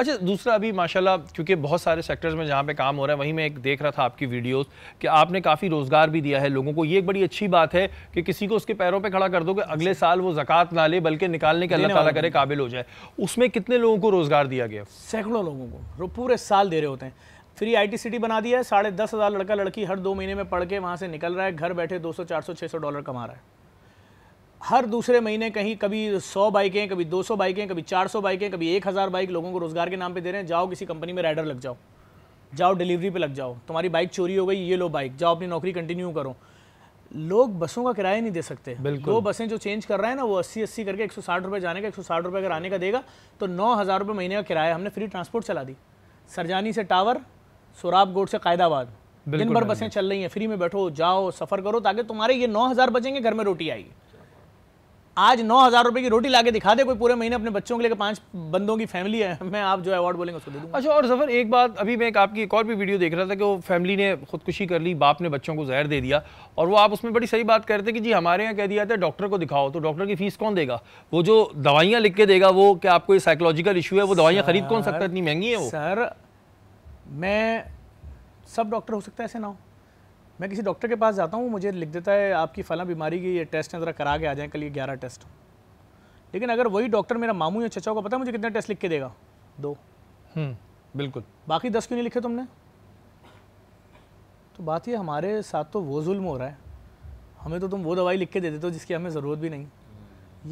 अच्छा दूसरा अभी माशाल्लाह क्योंकि बहुत सारे सेक्टर्स में जहाँ पे काम हो रहा है वहीं मैं एक देख रहा था आपकी वीडियोस कि आपने काफ़ी रोज़गार भी दिया है लोगों को ये एक बड़ी अच्छी बात है कि किसी को उसके पैरों पे खड़ा कर दो कि अगले साल वो जक़ात ना ले बल्कि निकालने के अल्लाह ताला करे काबिल हो जाए उसमें कितने लोगों को रोज़गार दिया गया सैकड़ों लोगों को पूरे साल दे रहे होते हैं फ्री टी सिटी बना दिया है साढ़े दस हज़ार लड़का लड़की हर दो महीने में पढ़ के वहाँ से निकल रहा है घर बैठे दो सौ चार सौ छः सौ डॉलर कमा रहा है हर दूसरे महीने कहीं कभी सौ बाइकें कभी दो सौ बाइकें कभी चार सौ बाइकें कभी एक हज़ार बाइक लोगों को रोज़गार के नाम पे दे रहे हैं जाओ किसी कंपनी में राइडर लग जाओ जाओ डिलीवरी पे लग जाओ तुम्हारी बाइक चोरी हो गई ये लो बाइक जाओ अपनी नौकरी कंटिन्यू करो लोग बसों का किराया नहीं दे सकते दो बसें जो चेंज कर रहे हैं ना वो अस्सी अस्सी करके एक सौ जाने का एक सौ अगर आने का देगा तो नौ हज़ार महीने का किराया हमने फ्री ट्रांसपोर्ट चला दी सरजानी से टावर सोराब गोड से कायदाबाद दिन भर बसें चल रही हैं फ्री में बैठो जाओ सफ़र करो ताकि तुम्हारे ये नौ हज़ार बचेंगे घर में रोटी आएगी आज नौ हज़ार रुपये की रोटी लाके दिखा दे कोई पूरे महीने अपने बच्चों के लिए पांच बंदों की फैमिली है मैं आप जो अवार्ड बोलेंगे उसको दे दूँगा अच्छा और जफर एक बात अभी मैं एक आपकी एक और भी वीडियो देख रहा था कि वो फैमिली ने खुदकुशी कर ली बाप ने बच्चों को जहर दे दिया और वो आप उसमें बड़ी सही बात करते कि जी हमारे यहाँ कह दिया था डॉक्टर को दिखाओ तो डॉक्टर की फीस कौन देगा वो जो दवाइयाँ लिख के देगा वो क्या आपको साइकोलॉजिकल इशू है वो दवाइयाँ खरीद कौन सकता है इतनी महंगी है वो सर मैं सब डॉक्टर हो सकता है ऐसे ना हो मैं किसी डॉक्टर के पास जाता हूँ मुझे लिख देता है आपकी फ़ला बीमारी की ये टेस्ट हैं ज़रा करा के आ जाएँ कल ये ग्यारह टेस्ट लेकिन अगर वही डॉक्टर मेरा मामू या चचा को पता है मुझे कितने टेस्ट लिख के देगा दो हम्म, बिल्कुल बाकी दस क्यों नहीं लिखे तुमने तो बात ये हमारे साथ तो वो जुल्म हो रहा है हमें तो तुम वो दवाई लिख के दे देते हो जिसकी हमें ज़रूरत भी नहीं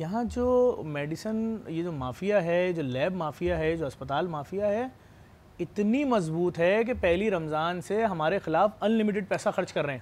यहाँ जो मेडिसन ये जो माफिया है जो लैब माफिया है जो अस्पताल माफिया है इतनी मजबूत है कि पहली रमज़ान से हमारे खिलाफ अनलिमिटेड पैसा खर्च कर रहे हैं